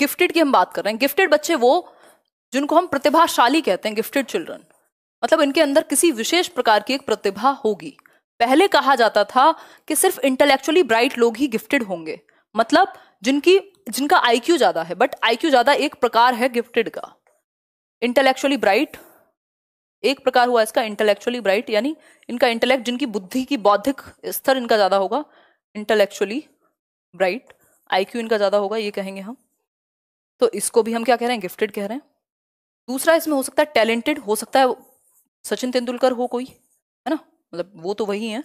gifted की हम बात कर रहे हैं गिफ्टेड बच्चे वो जिनको हम प्रतिभाशाली कहते हैं गिफ्टेड चिल्ड्रन मतलब इनके अंदर किसी विशेष प्रकार की एक प्रतिभा होगी पहले कहा जाता था कि सिर्फ इंटेलेक्चुअली ब्राइट लोग ही गिफ्टेड होंगे मतलब जिनकी जिनका आईक्यू ज्यादा है बट आईक्यू ज्यादा एक प्रकार है गिफ्टेड का इंटेलेक्चुअली ब्राइट एक प्रकार हुआ इसका इंटेलेक्चुअली ब्राइट यानी इनका इंटेलेक्ट जिनकी बुद्धि की बौद्धिक स्तर इनका ज्यादा होगा इंटेलेक्चुअली ब्राइट आईक्यू इनका ज्यादा होगा ये कहेंगे हम तो इसको भी हम क्या कह रहे हैं गिफ्टेड कह रहे हैं दूसरा इसमें हो सकता है टैलेंटेड हो सकता है सचिन तेंदुलकर हो कोई है ना मतलब वो तो वही है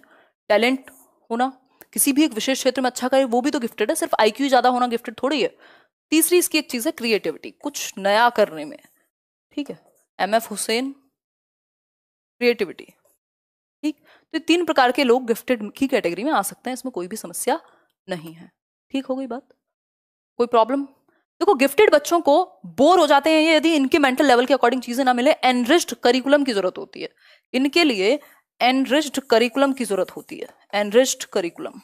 टैलेंट होना किसी भी एक विशेष क्षेत्र में अच्छा करे वो भी तो गिफ्टेड है सिर्फ आईक्यू ज़्यादा होना गिफ्टेड थोड़ी है तीसरी इसकी एक चीज़ है क्रिएटिविटी कुछ नया करने में ठीक है एम एफ हुसैन क्रिएटिविटी ठीक तो तीन प्रकार के लोग गिफ्टेड की कैटेगरी में आ सकते हैं इसमें कोई भी समस्या नहीं है ठीक हो गई बात कोई प्रॉब्लम देखो गिफ्टेड बच्चों को बोर हो जाते हैं यदि इनके मेंटल लेवल के अकॉर्डिंग चीजें ना मिले एनरिस्ड करिकुलम की जरूरत होती है इनके लिए एनरिस्ड करिकुलम की जरूरत होती है एनरिस्ड करिकुलम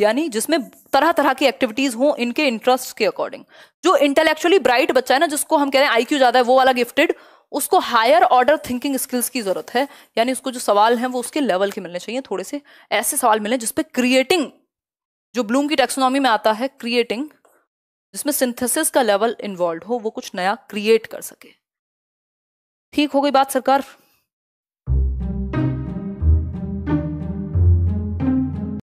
यानी जिसमें तरह तरह की एक्टिविटीज हो इनके इंटरेस्ट के अकॉर्डिंग जो इंटेलेक्चुअली ब्राइट बच्चा है ना जिसको हम कह रहे हैं आईक्यू ज्यादा है वो वाला गिफ्टेड उसको हायर ऑर्डर थिंकिंग स्किल्स की जरूरत है यानी उसको जो सवाल हैं वो उसके लेवल के मिलने चाहिए थोड़े से ऐसे सवाल मिले जिसपे क्रिएटिंग जो ब्लूम की टेक्सोनॉमी में आता है क्रिएटिंग जिसमें सिंथेसिस का लेवल इन्वॉल्व हो वो कुछ नया क्रिएट कर सके ठीक हो गई बात सरकार